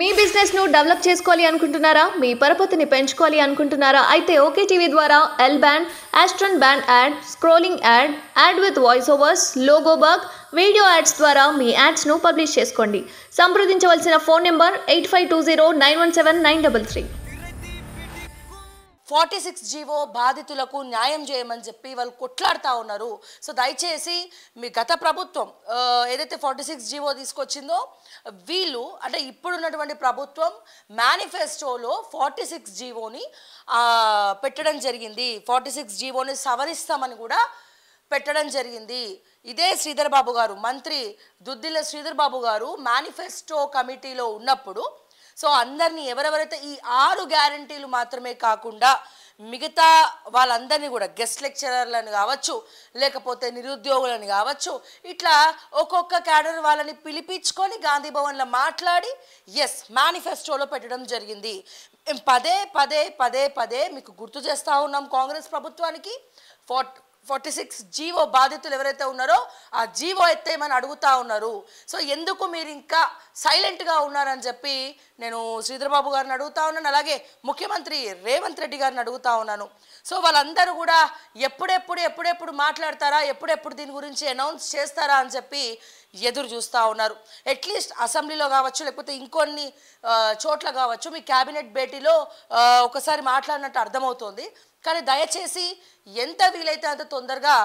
మీ బిజినెస్ను డెవలప్ చేసుకోవాలి అనుకుంటున్నారా మీ పరపతిని పెంచుకోవాలి అనుకుంటున్నారా అయితే ఓకే టీవీ ద్వారా ఎల్ బ్యాండ్ యాస్ట్రన్ band ad scrolling ad ad with voice overs logo video ads ద్వారా మీ యాడ్స్ను పబ్లిష్ చేసుకోండి సంప్రదించవలసిన phone number eight five two zero nine one seven nine double three forty six GO బాధితులకు న్యాయం చేయమని చెప్పి వాళ్ళు కొట్లాడుతూ ఉన్నారు సో దయచేసి మీ గత ప్రభుత్వం ఏదైతే ఫార్టీ సిక్స్ జీవో తీసుకొచ్చిందో వీళ్ళు అంటే ఇప్పుడున్నటువంటి ప్రభుత్వం మేనిఫెస్టోలో ఫార్టీ సిక్స్ జీవోని పెట్టడం జరిగింది ఫార్టీ సిక్స్ జీవోని సవరిస్తామని కూడా పెట్టడం జరిగింది ఇదే శ్రీధర్ బాబు గారు మంత్రి దుద్దిల శ్రీధర్ బాబు గారు మేనిఫెస్టో కమిటీలో ఉన్నప్పుడు సో అందరినీ ఎవరెవరైతే ఈ ఆరు గ్యారంటీలు మాత్రమే కాకుండా మిగతా వాళ్ళందరినీ కూడా గెస్ట్ లెక్చరర్లను కావచ్చు లేకపోతే నిరుద్యోగులను కావచ్చు ఇట్లా ఒక్కొక్క క్యాడర్ వాళ్ళని పిలిపించుకొని గాంధీ భవన్లో మాట్లాడి ఎస్ మేనిఫెస్టోలో పెట్టడం జరిగింది పదే పదే పదే పదే మీకు గుర్తు చేస్తూ ఉన్నాం కాంగ్రెస్ ప్రభుత్వానికి ఫార్ట్ ఫార్టీ సిక్స్ జీవో బాధితులు ఎవరైతే ఉన్నారో ఆ జీవో ఎత్తేమని అడుగుతా ఉన్నారు సో ఎందుకు మీరు ఇంకా సైలెంట్గా ఉన్నారని చెప్పి నేను శ్రీధరబాబు గారిని అడుగుతా ఉన్నాను అలాగే ముఖ్యమంత్రి రేవంత్ రెడ్డి గారిని అడుగుతా ఉన్నాను సో వాళ్ళందరూ కూడా ఎప్పుడెప్పుడు ఎప్పుడెప్పుడు మాట్లాడతారా ఎప్పుడెప్పుడు దీని గురించి అనౌన్స్ చేస్తారా అని చెప్పి ఎదురు చూస్తూ ఉన్నారు అట్లీస్ట్ అసెంబ్లీలో కావచ్చు లేకపోతే ఇంకొన్ని చోట్ల కావచ్చు మీ క్యాబినెట్ భేటీలో ఒకసారి మాట్లాడినట్టు అర్థమవుతోంది కానీ దయచేసి ఎంత వీలైతే అంత తొందరగా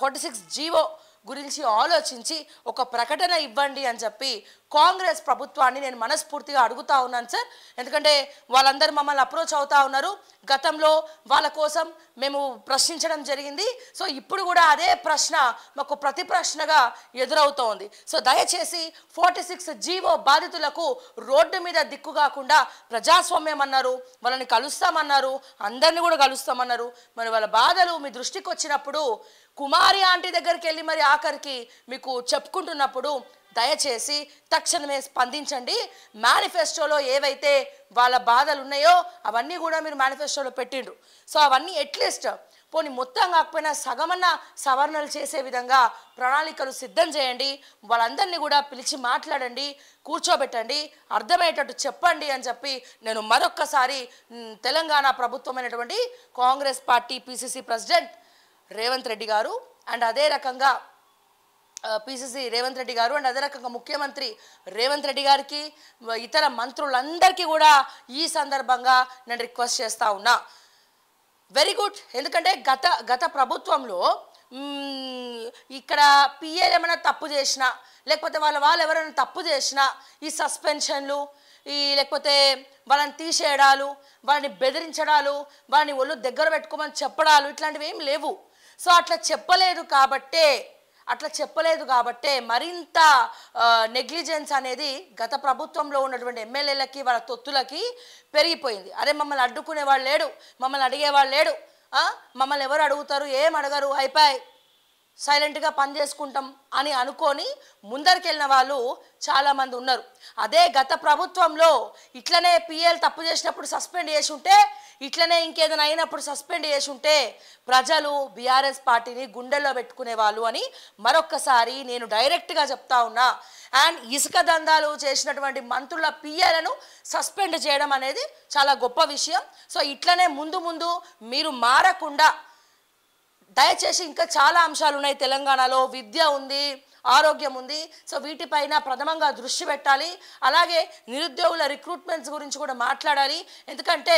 ఫార్టీ సిక్స్ జీవో గురించి ఆలోచించి ఒక ప్రకటన ఇవ్వండి అని చెప్పి కాంగ్రెస్ ప్రభుత్వాన్ని నేను మనస్ఫూర్తిగా అడుగుతా ఉన్నాను సార్ ఎందుకంటే వాళ్ళందరూ మమ్మల్ని అప్రోచ్ అవుతా ఉన్నారు గతంలో వాళ్ళ కోసం మేము ప్రశ్నించడం జరిగింది సో ఇప్పుడు కూడా అదే ప్రశ్న మాకు ప్రతి ప్రశ్నగా ఎదురవుతోంది సో దయచేసి ఫార్టీ సిక్స్ జీవో బాధితులకు రోడ్డు మీద దిక్కు కాకుండా ప్రజాస్వామ్యం అన్నారు వాళ్ళని కలుస్తామన్నారు అందరిని కూడా కలుస్తామన్నారు మరి వాళ్ళ బాధలు మీ దృష్టికి వచ్చినప్పుడు కుమారి ఆంటీ దగ్గరికి వెళ్ళి మరి ఆఖరికి మీకు చెప్పుకుంటున్నప్పుడు దయచేసి తక్షణమే స్పందించండి మేనిఫెస్టోలో ఏవైతే వాళ్ళ బాధలు ఉన్నాయో అవన్నీ కూడా మీరు మేనిఫెస్టోలో పెట్టిండ్రు సో అవన్నీ అట్లీస్ట్ పోనీ మొత్తం కాకపోయినా సగమన్న సవరణలు చేసే విధంగా ప్రణాళికలు సిద్ధం చేయండి వాళ్ళందరినీ కూడా పిలిచి మాట్లాడండి కూర్చోబెట్టండి అర్థమయ్యేటట్టు చెప్పండి అని చెప్పి నేను మరొక్కసారి తెలంగాణ ప్రభుత్వమైనటువంటి Congress party PCC president Revanth Reddy garu and అదే రకంగా పిసిసి రేవంత్ రెడ్డి గారు అండ్ అదే రకంగా ముఖ్యమంత్రి రేవంత్ రెడ్డి గారికి ఇతర మంత్రులందరికీ కూడా ఈ సందర్భంగా నేను రిక్వెస్ట్ చేస్తూ ఉన్నా వెరీ గుడ్ ఎందుకంటే గత గత ప్రభుత్వంలో ఇక్కడ పిఏలు ఏమైనా తప్పు చేసినా లేకపోతే వాళ్ళ వాళ్ళు ఎవరైనా తప్పు చేసినా ఈ సస్పెన్షన్లు ఈ లేకపోతే వాళ్ళని తీసేయడాలు వాళ్ళని బెదిరించడాలు వాళ్ళని ఒళ్ళు దగ్గర పెట్టుకోమని చెప్పడాలు ఇట్లాంటివి ఏం లేవు సో అట్లా చెప్పలేదు కాబట్టే అట్లా చెప్పలేదు కాబట్టే మరింత నెగ్లిజెన్స్ అనేది గత ప్రభుత్వంలో ఉన్నటువంటి ఎమ్మెల్యేలకి వాళ్ళ తొత్తులకి పెరిగిపోయింది అరే మమ్మల్ని అడ్డుకునేవాడు లేడు మమ్మల్ని అడిగేవాడు లేడు మమ్మల్ని ఎవరు అడుగుతారు ఏం అడగరు అయిపోయి సైలెంట్గా పని చేసుకుంటాం అని అనుకొని ముందరికెళ్ళిన వాళ్ళు చాలామంది ఉన్నారు అదే గత ప్రభుత్వంలో ఇట్లనే పిఎల్ తప్పు చేసినప్పుడు సస్పెండ్ చేసి ఉంటే ఇట్లనే ఇంకేదైనా అయినప్పుడు సస్పెండ్ చేసి ఉంటే ప్రజలు బీఆర్ఎస్ పార్టీని గుండెల్లో పెట్టుకునే వాళ్ళు అని మరొక్కసారి నేను డైరెక్ట్గా చెప్తా ఉన్నా అండ్ ఇసుక దందాలు చేసినటువంటి మంత్రుల పిఎలను సస్పెండ్ చేయడం అనేది చాలా గొప్ప విషయం సో ఇట్లనే ముందు ముందు మీరు మారకుండా దయచేసి ఇంకా చాలా అంశాలు ఉన్నాయి తెలంగాణలో విద్య ఉంది ఆరోగ్యం ఉంది సో వీటిపైన ప్రథమంగా దృష్టి పెట్టాలి అలాగే నిరుద్యోగుల రిక్రూట్మెంట్స్ గురించి కూడా మాట్లాడాలి ఎందుకంటే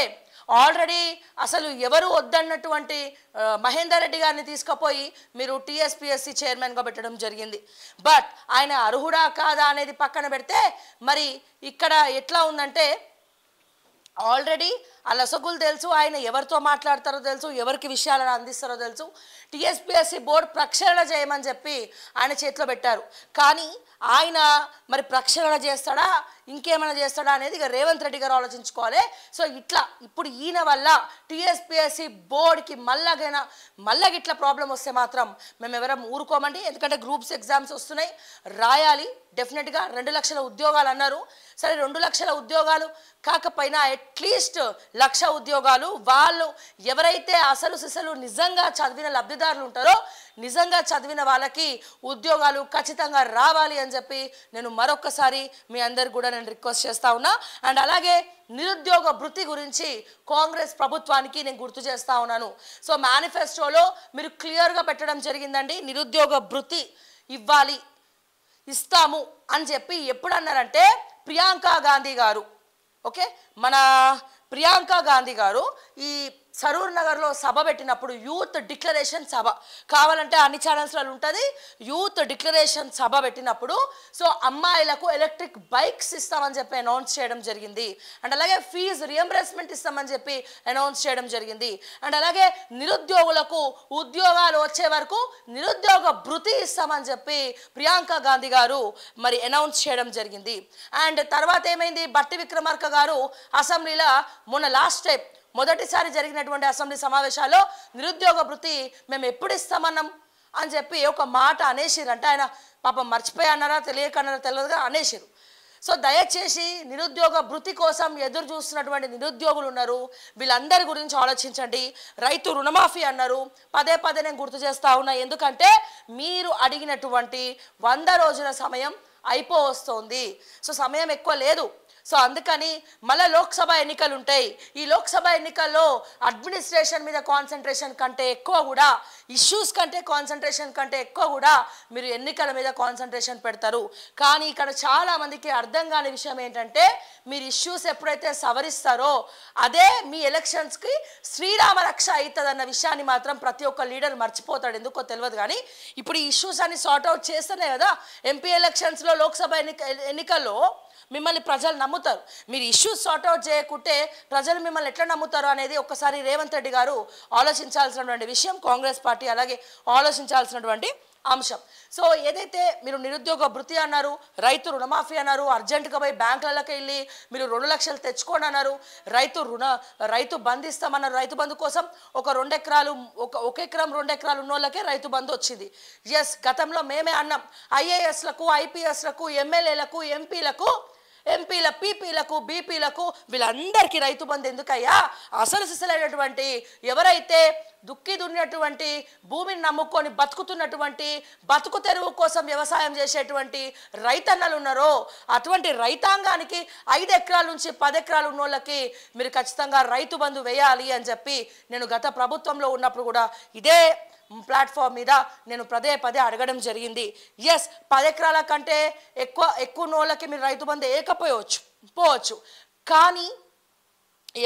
ఆల్రెడీ అసలు ఎవరు వద్దన్నటువంటి మహేందర్ రెడ్డి గారిని తీసుకుపోయి మీరు టీఎస్పిఎస్సి చైర్మన్గా పెట్టడం జరిగింది బట్ ఆయన అర్హుడా కాదా అనేది పక్కన పెడితే మరి ఇక్కడ ఎట్లా ఉందంటే ఆల్రెడీ ఆ లసగులు తెలుసు ఆయన ఎవరితో మాట్లాడతారో తెలుసు ఎవరికి విషయాలను అందిస్తారో తెలుసు టీఎస్పీఎస్సీ బోర్డు ప్రక్షాళన చేయమని చెప్పి ఆయన చేతిలో పెట్టారు కానీ ఆయన మరి ప్రక్షాళన చేస్తాడా ఇంకేమైనా చేస్తాడా అనేది ఇక రేవంత్ రెడ్డి గారు ఆలోచించుకోవాలి సో ఇట్లా ఇప్పుడు ఈయన వల్ల టీఎస్పిఎస్సి బోర్డుకి మళ్ళగైనా మళ్ళగ ఇట్లా ప్రాబ్లం వస్తే మాత్రం మేము ఎవరైనా ఊరుకోమండి ఎందుకంటే గ్రూప్స్ ఎగ్జామ్స్ వస్తున్నాయి రాయాలి డెఫినెట్గా రెండు లక్షల ఉద్యోగాలు అన్నారు సరే రెండు లక్షల ఉద్యోగాలు కాకపోయినా అట్లీస్ట్ లక్ష ఉద్యోగాలు వాళ్ళు ఎవరైతే అసలు సిసలు నిజంగా చదివిన లబ్ధిదారులు ఉంటారో నిజంగా చదివిన వాళ్ళకి ఉద్యోగాలు ఖచ్చితంగా రావాలి అని చెప్పి నేను మరొక్కసారి మీ అందరు కూడా చేయాలని రిక్వెస్ట్ చేస్తా ఉన్నా అండ్ అలాగే నిరుద్యోగ భృతి గురించి కాంగ్రెస్ ప్రభుత్వానికి నేను గుర్తు చేస్తా ఉన్నాను సో మేనిఫెస్టోలో మీరు క్లియర్గా పెట్టడం జరిగిందండి నిరుద్యోగ భృతి ఇవ్వాలి ఇస్తాము అని చెప్పి ఎప్పుడు అన్నారంటే ప్రియాంక గాంధీ గారు ఓకే మన ప్రియాంక గాంధీ గారు ఈ సరూర్ నగర్లో సభ పెట్టినప్పుడు యూత్ డిక్లరేషన్ సభ కావాలంటే అన్ని వాళ్ళు ఉంటుంది యూత్ డిక్లరేషన్ సభ పెట్టినప్పుడు సో అమ్మాయిలకు ఎలక్ట్రిక్ బైక్స్ ఇస్తామని చెప్పి అనౌన్స్ చేయడం జరిగింది అండ్ అలాగే ఫీజు రియంబర్స్మెంట్ ఇస్తామని చెప్పి అనౌన్స్ చేయడం జరిగింది అండ్ అలాగే నిరుద్యోగులకు ఉద్యోగాలు వచ్చే వరకు నిరుద్యోగ భృతి ఇస్తామని చెప్పి ప్రియాంక గాంధీ గారు మరి అనౌన్స్ చేయడం జరిగింది అండ్ తర్వాత ఏమైంది బట్టి విక్రమార్క గారు అసెంబ్లీలో మొన్న లాస్ట్ టైం మొదటిసారి జరిగినటువంటి అసెంబ్లీ సమావేశాల్లో నిరుద్యోగ వృత్తి మేము ఎప్పుడు ఇస్తామన్నాం అని చెప్పి ఒక మాట అనేసిరంట ఆయన పాపం మర్చిపోయా అన్నారా తెలియకన్నారా తెలియదుగా అనేసిరు సో దయచేసి నిరుద్యోగ వృత్తి కోసం ఎదురు చూస్తున్నటువంటి నిరుద్యోగులు ఉన్నారు వీళ్ళందరి గురించి ఆలోచించండి రైతు రుణమాఫీ అన్నారు పదే పదే నేను గుర్తు చేస్తూ ఉన్నా ఎందుకంటే మీరు అడిగినటువంటి వంద రోజుల సమయం అయిపోవస్తోంది సో సమయం ఎక్కువ లేదు సో అందుకని మళ్ళీ లోక్సభ ఎన్నికలు ఉంటాయి ఈ లోక్సభ ఎన్నికల్లో అడ్మినిస్ట్రేషన్ మీద కాన్సన్ట్రేషన్ కంటే ఎక్కువ కూడా ఇష్యూస్ కంటే కాన్సన్ట్రేషన్ కంటే ఎక్కువ కూడా మీరు ఎన్నికల మీద కాన్సన్ట్రేషన్ పెడతారు కానీ ఇక్కడ చాలామందికి అర్థం కాని విషయం ఏంటంటే మీరు ఇష్యూస్ ఎప్పుడైతే సవరిస్తారో అదే మీ ఎలక్షన్స్కి శ్రీరామ రక్ష అవుతుందన్న విషయాన్ని మాత్రం ప్రతి ఒక్క లీడర్ మర్చిపోతాడు ఎందుకో తెలియదు కానీ ఇప్పుడు ఈ ఇష్యూస్ అన్ని సార్ట్అవుట్ చేస్తున్నాయి కదా ఎంపీ ఎలక్షన్స్లో లోక్సభ ఎన్నిక ఎన్నికల్లో మిమ్మల్ని ప్రజలు నమ్ముతారు మీరు ఇష్యూస్ సార్ట్అవుట్ చేయకుంటే ప్రజలు మిమ్మల్ని ఎట్లా నమ్ముతారు అనేది ఒక్కసారి రేవంత్ రెడ్డి గారు ఆలోచించాల్సినటువంటి విషయం కాంగ్రెస్ పార్టీ అలాగే ఆలోచించాల్సినటువంటి అంశం సో ఏదైతే మీరు నిరుద్యోగ భృతి అన్నారు రైతు రుణమాఫీ అన్నారు అర్జెంటుగా పోయి బ్యాంకులకి వెళ్ళి మీరు రెండు లక్షలు తెచ్చుకోండి అన్నారు రైతు రుణ రైతు బంధిస్తామన్నారు రైతు బంధు కోసం ఒక రెండు ఎకరాలు ఒక ఒక ఎకరం రెండు ఎకరాలు ఉన్నోళ్ళకే రైతు బంధు వచ్చింది ఎస్ గతంలో మేమే అన్నాం ఐఏఎస్లకు ఐపీఎస్లకు ఎమ్మెల్యేలకు ఎంపీలకు ఎంపీల పీపీలకు బీపీలకు వీళ్ళందరికీ రైతు బంధు ఎందుకయ్యా అసలు సిసలైనటువంటి ఎవరైతే దుక్కి దున్నటువంటి భూమిని నమ్ముకొని బతుకుతున్నటువంటి బతుకు తెరువు కోసం వ్యవసాయం చేసేటువంటి రైతన్నలు ఉన్నారో అటువంటి రైతాంగానికి ఐదు ఎకరాల నుంచి పది ఎకరాలు ఉన్నోళ్ళకి మీరు ఖచ్చితంగా రైతు బంధు వేయాలి అని చెప్పి నేను గత ప్రభుత్వంలో ఉన్నప్పుడు కూడా ఇదే ప్లాట్ఫామ్ మీద నేను పదే పదే అడగడం జరిగింది ఎస్ పది ఎకరాల కంటే ఎక్కువ ఎక్కువ నోళ్ళకి మీరు రైతు బంధు వేయకపోయవచ్చు పోవచ్చు కానీ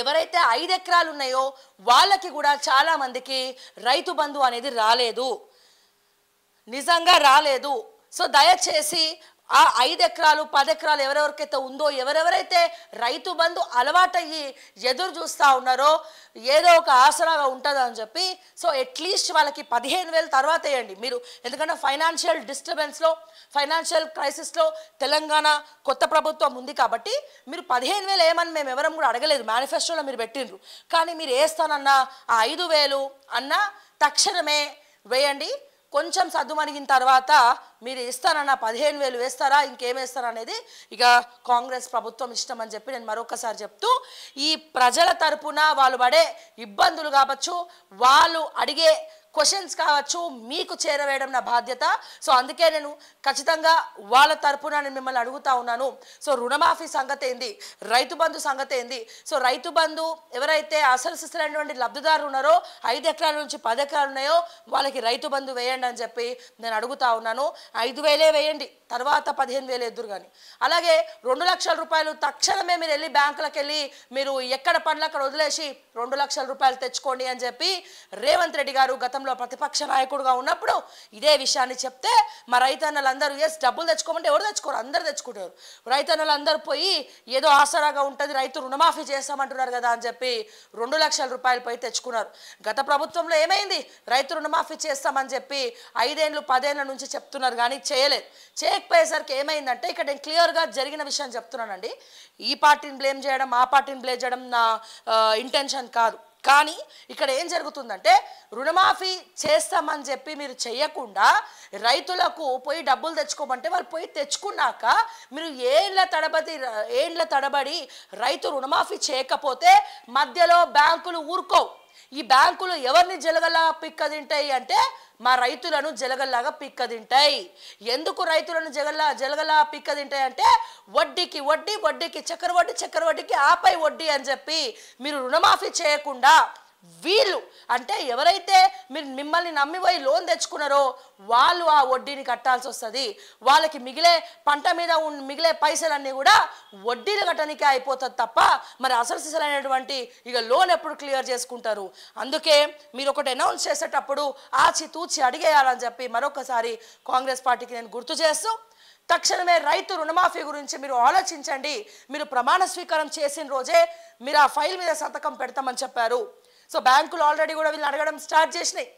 ఎవరైతే ఐదు ఎకరాలు ఉన్నాయో వాళ్ళకి కూడా చాలామందికి రైతు బంధు అనేది రాలేదు నిజంగా రాలేదు సో దయచేసి ఆ ఐదు ఎకరాలు పది ఎకరాలు ఎవరెవరికైతే ఉందో ఎవరెవరైతే రైతు బంధు అలవాటయ్యి ఎదురు చూస్తూ ఉన్నారో ఏదో ఒక ఆసరాగా ఉంటుందని చెప్పి సో అట్లీస్ట్ వాళ్ళకి పదిహేను వేల తర్వాత వేయండి మీరు ఎందుకంటే ఫైనాన్షియల్ డిస్టర్బెన్స్లో ఫైనాన్షియల్ క్రైసిస్లో తెలంగాణ కొత్త ప్రభుత్వం ఉంది కాబట్టి మీరు పదిహేను వేలు ఏమని మేము ఎవరం కూడా అడగలేదు మేనిఫెస్టోలో మీరు పెట్టిండ్రు కానీ మీరు వేస్తానన్నా ఆ ఐదు వేలు అన్నా తక్షణమే వేయండి కొంచెం సర్దుమణిగిన తర్వాత మీరు ఇస్తారన్న పదిహేను వేలు వేస్తారా ఇంకేం అనేది ఇక కాంగ్రెస్ ప్రభుత్వం ఇష్టం అని చెప్పి నేను మరొకసారి చెప్తూ ఈ ప్రజల తరపున వాళ్ళు పడే ఇబ్బందులు కావచ్చు వాళ్ళు అడిగే క్వశ్చన్స్ కావచ్చు మీకు చేరవేయడం నా బాధ్యత సో అందుకే నేను ఖచ్చితంగా వాళ్ళ తరపున నేను మిమ్మల్ని అడుగుతా ఉన్నాను సో రుణమాఫీ సంగతి ఏంది రైతు బంధు సంగతి ఏంది సో రైతు బంధు ఎవరైతే అసలు సిస్తులైనటువంటి లబ్ధిదారులు ఉన్నారో ఐదు ఎకరాల నుంచి పది ఎకరాలు ఉన్నాయో వాళ్ళకి రైతు బంధు వేయండి అని చెప్పి నేను అడుగుతా ఉన్నాను ఐదు వేలే వేయండి తర్వాత పదిహేను వేలు ఎదురు కానీ అలాగే రెండు లక్షల రూపాయలు తక్షణమే మీరు వెళ్ళి బ్యాంకులకు వెళ్ళి మీరు ఎక్కడ పనులు అక్కడ వదిలేసి రెండు లక్షల రూపాయలు తెచ్చుకోండి అని చెప్పి రేవంత్ రెడ్డి గారు గతంలో కాలంలో ప్రతిపక్ష నాయకుడుగా ఉన్నప్పుడు ఇదే విషయాన్ని చెప్తే మా రైతన్నలందరూ ఎస్ డబ్బులు తెచ్చుకోమంటే ఎవరు తెచ్చుకోరు అందరు తెచ్చుకుంటారు రైతన్నలందరూ పోయి ఏదో ఆసరాగా ఉంటుంది రైతు రుణమాఫీ చేస్తామంటున్నారు కదా అని చెప్పి రెండు లక్షల రూపాయలు పోయి తెచ్చుకున్నారు గత ప్రభుత్వంలో ఏమైంది రైతు రుణమాఫీ చేస్తామని చెప్పి ఐదేళ్ళు పదేళ్ళ నుంచి చెప్తున్నారు కానీ చేయలేదు చేయకపోయేసరికి ఏమైందంటే ఇక్కడ నేను క్లియర్గా జరిగిన విషయం చెప్తున్నానండి ఈ పార్టీని బ్లేమ్ చేయడం ఆ పార్టీని బ్లేమ్ చేయడం నా ఇంటెన్షన్ కాదు కానీ ఇక్కడ ఏం జరుగుతుందంటే రుణమాఫీ చేస్తామని చెప్పి మీరు చేయకుండా రైతులకు పోయి డబ్బులు తెచ్చుకోమంటే వాళ్ళు పోయి తెచ్చుకున్నాక మీరు ఏండ్ల తడబడి ఏండ్ల తడబడి రైతు రుణమాఫీ చేయకపోతే మధ్యలో బ్యాంకులు ఊరుకోవు ఈ బ్యాంకులు ఎవరిని జలగలా పిక్క తింటాయి అంటే మా రైతులను జలగల్లాగా పిక్క తింటాయి ఎందుకు రైతులను జగల్లా జలగలా పిక్క తింటాయి అంటే వడ్డీకి వడ్డీ వడ్డీకి చక్కెర వడ్డీ చక్కెర వడ్డీకి ఆపై వడ్డీ అని చెప్పి మీరు రుణమాఫీ చేయకుండా వీళ్ళు అంటే ఎవరైతే మీరు మిమ్మల్ని నమ్మి పోయి లోన్ తెచ్చుకున్నారో వాళ్ళు ఆ వడ్డీని కట్టాల్సి వస్తుంది వాళ్ళకి మిగిలే పంట మీద మిగిలే పైసలన్నీ కూడా వడ్డీలు కట్టడానికే అయిపోతుంది తప్ప మరి అసలు ఇక లోన్ ఎప్పుడు క్లియర్ చేసుకుంటారు అందుకే మీరు ఒకటి అనౌన్స్ చేసేటప్పుడు ఆచి తూచి అడిగేయాలని చెప్పి మరొకసారి కాంగ్రెస్ పార్టీకి నేను గుర్తు చేస్తూ తక్షణమే రైతు రుణమాఫీ గురించి మీరు ఆలోచించండి మీరు ప్రమాణ స్వీకారం చేసిన రోజే మీరు ఆ ఫైల్ మీద సంతకం పెడతామని చెప్పారు సో బ్యాంకులు ఆల్రెడీ కూడా వీళ్ళని అడగడం స్టార్ట్ చేసినాయి